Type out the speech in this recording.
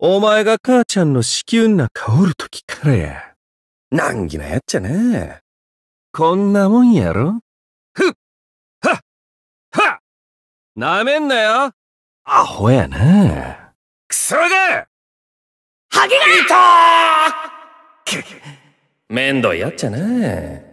お前が母ちゃんの子宮ん中るときからや。難儀なやっちゃな。こんなもんやろふっはっはっなめんなよアホやな。くそがハゲがいたー めんどいやっちゃな。